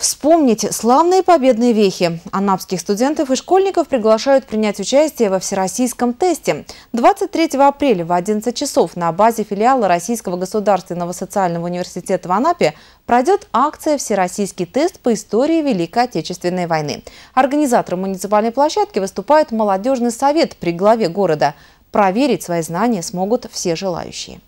Вспомнить славные победные вехи. Анапских студентов и школьников приглашают принять участие во всероссийском тесте. 23 апреля в 11 часов на базе филиала Российского государственного социального университета в Анапе пройдет акция «Всероссийский тест по истории Великой Отечественной войны». Организатором муниципальной площадки выступает молодежный совет при главе города. Проверить свои знания смогут все желающие.